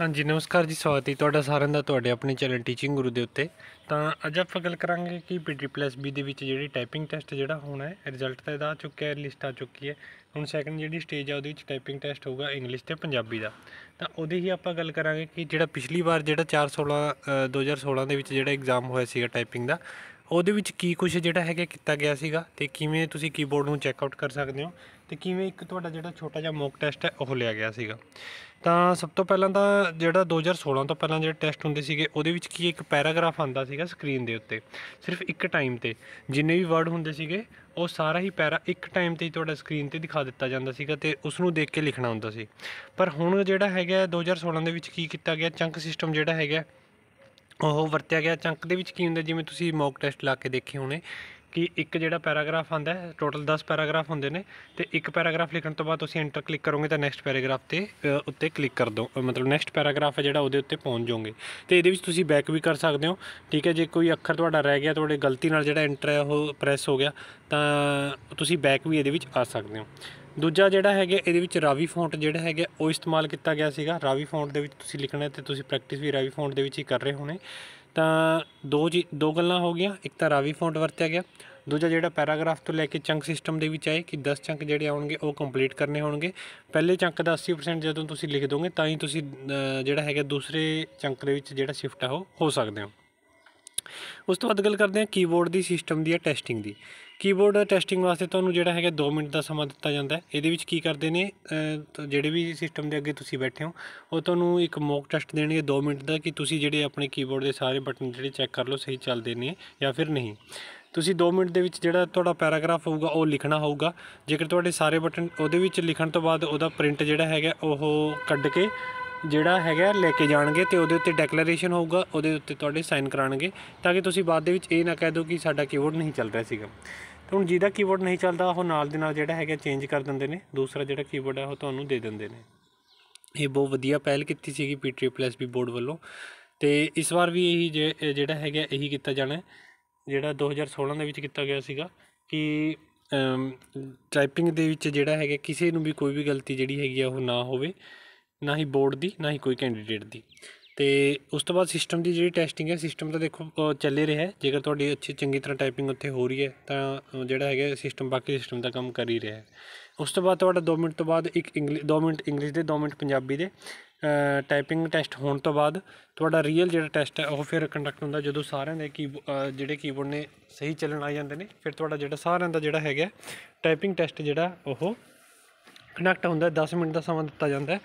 ਹਾਂਜੀ ਨਮਸਕਾਰ ਜੀ ਸਵਾਗਤ ਹੈ ਤੁਹਾਡਾ ਸਾਰਿਆਂ ਦਾ ਤੁਹਾਡੇ ਆਪਣੇ ਚੈਨਲ ਟੀਚਿੰਗ ਗੁਰੂ ਦੇ ਉੱਤੇ ਤਾਂ ਅੱਜ ਆਪਾਂ ਗੱਲ ਕਰਾਂਗੇ ਕਿ ਪੀਟੀ ਪਲੱਸ ਬੀ ਦੇ ਵਿੱਚ ਜਿਹੜੀ ਟਾਈਪਿੰਗ ਟੈਸਟ ਜਿਹੜਾ ਹੋਣਾ ਹੈ ਰਿਜ਼ਲਟ ਤਾਂ ਇਹਦਾ ਆ ਚੁੱਕਿਆ ਹੈ ਲਿਸਟ ਆ ਚੁੱਕੀ ਹੈ ਹੁਣ ਸੈਕੰਡ ਜਿਹੜੀ ਸਟੇਜ ਆ ਉਹਦੇ ਵਿੱਚ ਟਾਈਪਿੰਗ ਟੈਸਟ ਹੋਊਗਾ ਇੰਗਲਿਸ਼ ਤੇ ਪੰਜਾਬੀ ਦਾ ਤਾਂ ਉਹਦੇ ਹੀ ਆਪਾਂ ਗੱਲ ਕਰਾਂਗੇ ਕਿ ਜਿਹੜਾ ਪਿਛਲੀ ਵਾਰ ਜਿਹੜਾ 416 2016 ਦੇ ਵਿੱਚ ਜਿਹੜਾ ਐਗਜ਼ਾਮ ਹੋਇਆ ਸੀਗਾ ਟਾਈਪਿੰਗ ਦਾ ਉਹਦੇ ਵਿੱਚ ਕੀ ਕੁਝ ਜਿਹੜਾ ਹੈਗਾ ਕੀਤਾ ਗਿਆ ਸੀਗਾ ਤੇ ਕਿਵੇਂ ਤੁਸੀਂ ਕੀਬੋਰਡ ਨੂੰ ਚੈੱਕ ਆਊਟ ਕਰ ਸਕਦੇ ਹੋ ਤੇ ਕਿਵੇਂ ਇੱਕ ਤੁਹਾਡਾ ਜਿਹੜਾ ਛੋਟਾ ਜਿਹਾ ਮੌਕ ਟੈਸਟ ਹੈ ਉਹ ਲਿਆ ਗਿਆ ਸੀਗਾ ਤਾਂ ਸਭ ਤੋਂ ਪਹਿਲਾਂ ਤਾਂ ਜਿਹੜਾ 2016 ਤੋਂ ਪਹਿਲਾਂ ਜਿਹੜੇ ਟੈਸਟ ਹੁੰਦੇ ਸੀਗੇ ਉਹਦੇ ਵਿੱਚ ਕੀ ਇੱਕ ਪੈਰਾਗ੍ਰਾਫ ਆਂਦਾ ਸੀਗਾ ਸਕਰੀਨ ਦੇ ਉੱਤੇ ਸਿਰਫ ਇੱਕ ਟਾਈਮ ਤੇ ਜਿੰਨੇ ਵੀ ਵਰਡ ਹੁੰਦੇ ਸੀਗੇ ਉਹ ਸਾਰਾ ਹੀ ਪੈਰਾ ਇੱਕ ਟਾਈਮ ਤੇ ਤੁਹਾਡਾ ਸਕਰੀਨ ਤੇ ਦਿਖਾ ਦਿੱਤਾ ਜਾਂਦਾ ਸੀਗਾ ਤੇ ਉਸ ਨੂੰ ਦੇਖ ਕੇ ਲਿਖਣਾ ਹੁੰਦਾ ਸੀ ਪਰ ਹੁਣ ਜਿਹੜਾ ਹੈਗਾ 2016 ਦੇ ਵਿੱਚ ਕੀ ਕੀਤਾ ਗਿਆ ਚੰਕ ਸਿਸਟਮ ਜਿਹੜਾ ਹੈਗਾ ਉਹ ਵਰਤਿਆ ਗਿਆ ਚੰਕ ਦੇ ਵਿੱਚ ਕੀ ਹੁੰਦਾ ਜਿਵੇਂ ਤੁਸੀਂ ਮੌਕ ਟੈਸਟ ਲਾ ਕੇ ਦੇਖੇ ਹੋਣੇ ਕਿ ਇੱਕ ਜਿਹੜਾ ਪੈਰਾਗ੍ਰਾਫ ਆਂਦਾ ਹੈ ਟੋਟਲ 10 ਪੈਰਾਗ੍ਰਾਫ ਹੁੰਦੇ ਨੇ ਤੇ ਇੱਕ ਪੈਰਾਗ੍ਰਾਫ ਲਿਖਣ ਤੋਂ ਬਾਅਦ ਤੁਸੀਂ ਐਂਟਰ ਕਲਿੱਕ ਕਰੋਗੇ ਤਾਂ ਨੈਕਸਟ ਪੈਰਾਗ੍ਰਾਫ ਤੇ ਉੱਤੇ ਕਲਿੱਕ ਕਰ ਦੋ ਮਤਲਬ ਨੈਕਸਟ ਪੈਰਾਗ੍ਰਾਫ ਹੈ ਜਿਹੜਾ ਉਹਦੇ ਉੱਤੇ ਪਹੁੰਚ ਜਾਓਗੇ ਤੇ ਇਹਦੇ ਵਿੱਚ ਤੁਸੀਂ ਬੈਕ ਵੀ ਕਰ ਸਕਦੇ ਹੋ ਠੀਕ ਹੈ ਜੇ ਕੋਈ ਅੱਖਰ ਤੁਹਾਡਾ ਰਹਿ ਗਿਆ ਤੁਹਾਡੇ ਗਲਤੀ ਨਾਲ ਜਿਹੜਾ ਐਂਟਰ ਹੈ ਉਹ ਪ੍ਰੈਸ ਹੋ ਗਿਆ ਤਾਂ ਤੁਸੀਂ ਬੈਕ ਵੀ ਇਹਦੇ ਵਿੱਚ ਆ ਸਕਦੇ ਹੋ ਦੂਜਾ ਜਿਹੜਾ ਹੈਗਾ ਇਹਦੇ ਵਿੱਚ ਰਾਵੀ ਫੌਂਟ ਜਿਹੜਾ ਹੈਗਾ ਉਹ ਇਸਤੇਮਾਲ ਕੀਤਾ ਗਿਆ ਸੀਗਾ ਰਾਵੀ ਫੌਂਟ ਦੇ ਵਿੱਚ ਤੁਸੀਂ ਲਿਖਣਾ ਤੇ ਤੁਸੀਂ ਪ੍ਰੈਕਟਿਸ ਵੀ ਰਾਵੀ ਫੌਂਟ ਦੇ ਵਿੱਚ ਹੀ ਕਰ ਰਹੇ ਹੋਣੇ ਤਾਂ ਦੋ ਜੀ ਦੋ ਗੱਲਾਂ ਹੋ ਗਈਆਂ ਇੱਕ ਤਾਂ ਰਾਵੀ ਫੌਂਟ ਵਰਤਿਆ ਗਿਆ ਦੂਜਾ ਜਿਹੜਾ ਪੈਰਾਗ੍ਰਾਫ ਤੋਂ ਲੈ ਕੇ ਚੰਕ ਸਿਸਟਮ ਦੇ ਵਿੱਚ ਆਏ ਕਿ 10 ਚੰਕ ਜਿਹੜੇ ਆਉਣਗੇ ਉਹ ਕੰਪਲੀਟ ਕਰਨੇ ਹੋਣਗੇ ਪਹਿਲੇ ਚੰਕ ਦਾ 80% ਜਦੋਂ ਤੁਸੀਂ ਲਿਖ ਦੋਗੇ ਤਾਂ ਹੀ ਤੁਸੀਂ ਜਿਹੜਾ ਹੈਗਾ ਦੂਸਰੇ ਚੰਕ ਦੇ ਵਿੱਚ ਜਿਹੜਾ ਸ਼ਿਫਟ ਆ ਉਹ ਹੋ ਸਕਦੇ ਹੋ ਉਸ ਤੋਂ ਬਾਅਦ ਗੱਲ ਕਰਦੇ ਹਾਂ ਕੀਬੋਰਡ ਦੀ ਸਿਸਟਮ ਦੀ ਹੈ ਟੈਸਟਿੰਗ ਦੀ ਕੀਬੋਰਡ ਟੈਸਟਿੰਗ ਵਾਸਤੇ ਤੁਹਾਨੂੰ ਜਿਹੜਾ ਹੈਗਾ 2 ਮਿੰਟ ਦਾ ਸਮਾਂ ਦਿੱਤਾ ਜਾਂਦਾ ਹੈ ਇਹਦੇ ਵਿੱਚ ਕੀ ਕਰਦੇ ਨੇ ਜਿਹੜੇ ਵੀ ਸਿਸਟਮ ਦੇ ਅੱਗੇ ਤੁਸੀਂ ਬੈਠੇ ਹੋ ਉਹ ਤੁਹਾਨੂੰ ਇੱਕ ਮੌਕ ਟੈਸਟ ਦੇਣਗੇ 2 ਮਿੰਟ ਦਾ ਕਿ ਤੁਸੀਂ ਜਿਹੜੇ ਆਪਣੇ ਕੀਬੋਰਡ ਦੇ ਸਾਰੇ ਬਟਨ ਜਿਹੜੇ ਚੈੱਕ ਕਰ ਲਓ ਸਹੀ ਚੱਲਦੇ ਨੇ ਜਾਂ ਫਿਰ ਨਹੀਂ ਤੁਸੀਂ 2 ਮਿੰਟ ਦੇ ਵਿੱਚ ਜਿਹੜਾ ਤੁਹਾਡਾ ਪੈਰਾਗ੍ਰਾਫ ਹੋਊਗਾ ਉਹ ਲਿਖਣਾ ਹੋਊਗਾ ਜੇਕਰ ਤੁਹਾਡੇ ਸਾਰੇ ਬਟਨ ਉਹਦੇ ਵਿੱਚ ਲਿਖਣ ਤੋਂ ਬਾਅਦ ਉਹਦਾ ਪ੍ਰਿੰਟ ਜਿਹੜਾ ਹੈਗਾ ਉਹ ਕੱਢ ਕੇ ਜਿਹੜਾ ਹੈਗਾ ਲੈ ਕੇ ਜਾਣਗੇ ਤੇ ਉਹਦੇ ਉੱਤੇ ਡੈਕਲੇਰੇਸ਼ਨ ਹੋਊਗਾ ਉਹਦੇ ਉੱਤੇ ਤੁਹਾਡੇ ਸਾਈਨ ਕਰਾਣਗੇ ਤਾਂ ਕਿ ਤੁਸੀਂ ਬਾਅਦ ਦੇ ਵਿੱਚ ਇਹ ਨਾ ਕਹਿ ਦਿਓ ਕਿ ਸਾਡਾ ਕੀਬੋਰਡ ਨਹੀਂ ਚੱਲ ਰਿਹਾ ਸੀਗਾ ਹੁਣ ਜਿਹਦਾ ਕੀਬੋਰਡ ਨਹੀਂ ਚੱਲਦਾ ਉਹ ਨਾਲ ਦੇ ਨਾਲ ਜਿਹੜਾ ਹੈਗਾ ਚੇਂਜ ਕਰ ਦਿੰਦੇ ਨੇ ਦੂਸਰਾ ਜਿਹੜਾ ਕੀਬੋਰਡ ਹੈ ਉਹ ਤੁਹਾਨੂੰ ਦੇ ਦਿੰਦੇ ਨੇ ਇਹ ਬਹੁਤ ਵਧੀਆ ਪਹਿਲ ਕੀਤੀ ਸੀਗੀ ਪੀਟਰੀ ਪਲੱਸ ਵੀ ਬੋਰਡ ਵੱਲੋਂ ਤੇ ਇਸ ਵਾਰ ਵੀ ਇਹੀ ਜਿਹੜਾ ਹੈਗਾ ਇਹੀ ਕੀਤਾ ਜਾਣਾ ਜਿਹੜਾ 2016 ਦੇ ਵਿੱਚ ਕੀਤਾ ਗਿਆ ਸੀਗਾ ਕਿ ਟਾਈਪਿੰਗ ਦੇ ਵਿੱਚ ਜਿਹੜਾ ਹੈਗਾ ਕਿਸੇ ਨੂੰ ਵੀ ਕੋਈ ਵੀ ਗਲਤੀ ਜਿਹੜੀ ਹੈਗੀ ਆ ਉਹ ਨਾ ਹੋਵੇ ਨਾ ਹੀ ਬੋਰਡ ਦੀ ਨਾ ਹੀ ਕੋਈ ਕੈਂਡੀਡੇਟ ਦੀ ਤੇ ਉਸ ਤੋਂ ਬਾਅਦ ਸਿਸਟਮ ਦੀ ਜਿਹੜੀ ਟੈਸਟਿੰਗ ਹੈ ਸਿਸਟਮ ਤਾਂ ਦੇਖੋ ਚੱਲੇ ਰਿਹਾ ਜੇਕਰ ਤੁਹਾਡੀ ਅੱਛੀ ਚੰਗੀ ਤਰ੍ਹਾਂ ਟਾਈਪਿੰਗ ਉੱਥੇ ਹੋ ਰਹੀ ਹੈ ਤਾਂ ਜਿਹੜਾ ਹੈਗਾ ਸਿਸਟਮ ਬਾਕੀ ਸਿਸਟਮ ਦਾ ਕੰਮ ਕਰ ਹੀ ਰਿਹਾ ਹੈ ਉਸ ਤੋਂ ਬਾਅਦ ਤੁਹਾਡਾ 2 ਮਿੰਟ ਤੋਂ ਬਾਅਦ ਇੱਕ ਇੰਗਲਿਸ਼ 2 ਮਿੰਟ ਇੰਗਲਿਸ਼ ਦੇ 2 ਮਿੰਟ ਪੰਜਾਬੀ ਦੇ ਟਾਈਪਿੰਗ ਟੈਸਟ ਹੋਣ ਤੋਂ ਬਾਅਦ ਤੁਹਾਡਾ ਰੀਅਲ ਜਿਹੜਾ ਟੈਸਟ ਹੈ ਉਹ ਫਿਰ ਕੰਡਕਟ ਹੁੰਦਾ ਜਦੋਂ ਸਾਰਿਆਂ ਦੇ ਕੀ ਜਿਹੜੇ ਕੀਬੋਰਡ ਨੇ ਸਹੀ ਚੱਲਣ ਆ ਜਾਂਦੇ ਨੇ ਫਿਰ ਤੁਹਾਡਾ ਜਿਹੜਾ ਸਾਰਿਆਂ ਦਾ ਜਿਹੜਾ ਹੈਗਾ ਟਾਈਪਿੰਗ ਟੈਸਟ ਜਿਹੜਾ ਉਹ ਕੰਡਕਟ ਹੁੰਦਾ 10 ਮਿੰਟ ਦਾ ਸਮਾਂ ਦਿੱਤਾ ਜਾਂਦਾ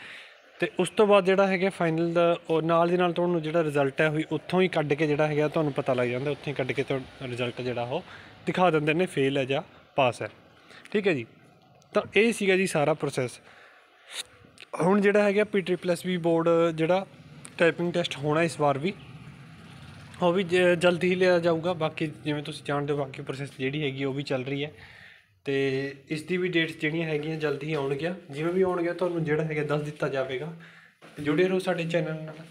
ਤੇ ਉਸ ਤੋਂ ਬਾਅਦ ਜਿਹੜਾ ਹੈਗਾ ਫਾਈਨਲ ਦਾ ਉਹ ਨਾਲ ਦੀ ਨਾਲ ਤੁਹਾਨੂੰ ਜਿਹੜਾ ਰਿਜ਼ਲਟ ਹੈ ਹੋਈ ਉੱਥੋਂ ਹੀ ਕੱਢ ਕੇ ਜਿਹੜਾ ਹੈਗਾ ਤੁਹਾਨੂੰ ਪਤਾ ਲੱਗ ਜਾਂਦਾ ਉੱਥੇ ਹੀ ਕੱਢ ਕੇ ਤੁਹਾਨੂੰ ਰਿਜ਼ਲਟ ਜਿਹੜਾ ਉਹ ਦਿਖਾ ਦਿੰਦੇ ਨੇ ਫੇਲ ਹੈ ਜਾਂ ਪਾਸ ਹੈ ਠੀਕ ਹੈ ਜੀ ਤਾਂ ਇਹ ਸੀਗਾ ਜੀ ਸਾਰਾ ਪ੍ਰੋਸੈਸ ਹੁਣ ਜਿਹੜਾ ਹੈਗਾ ਪੀ ਵੀ ਬੋਰਡ ਜਿਹੜਾ ਟਾਈਪਿੰਗ ਟੈਸਟ ਹੋਣਾ ਇਸ ਵਾਰ ਵੀ ਉਹ ਵੀ ਜਲਦੀ ਹੀ ਲਿਆ ਜਾਊਗਾ ਬਾਕੀ ਜਿਵੇਂ ਤੁਸੀਂ ਜਾਣਦੇ ਹੋ ਬਾਕੀ ਪ੍ਰੋਸੈਸ ਜਿਹੜੀ ਹੈਗੀ ਉਹ ਵੀ ਚੱਲ ਰਹੀ ਹੈ ਤੇ ਇਸ ਦੀ ਵੀ ਡੇਟਸ ਜਿਹੜੀਆਂ ਹੈਗੀਆਂ ਜਲਦੀ ਹੀ ਆਉਣਗੀਆਂ ਜਿਵੇਂ ਵੀ ਆਉਣਗੀਆਂ ਤੁਹਾਨੂੰ ਜਿਹੜਾ ਹੈਗਾ ਦੱਸ ਦਿੱਤਾ ਜਾਵੇਗਾ ਜੁੜੇ ਰਹੋ ਸਾਡੇ ਚੈਨਲ ਨਾਲ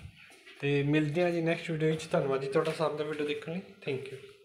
ਤੇ ਮਿਲਦੇ ਹਾਂ ਜੀ ਨੈਕਸਟ ਵੀਡੀਓ ਵਿੱਚ ਧੰਨਵਾਦ ਜੀ ਤੁਹਾਡਾ ਸਾਰਾ ਦਾ ਵੀਡੀਓ ਦੇਖਣ ਲਈ ਥੈਂਕ ਯੂ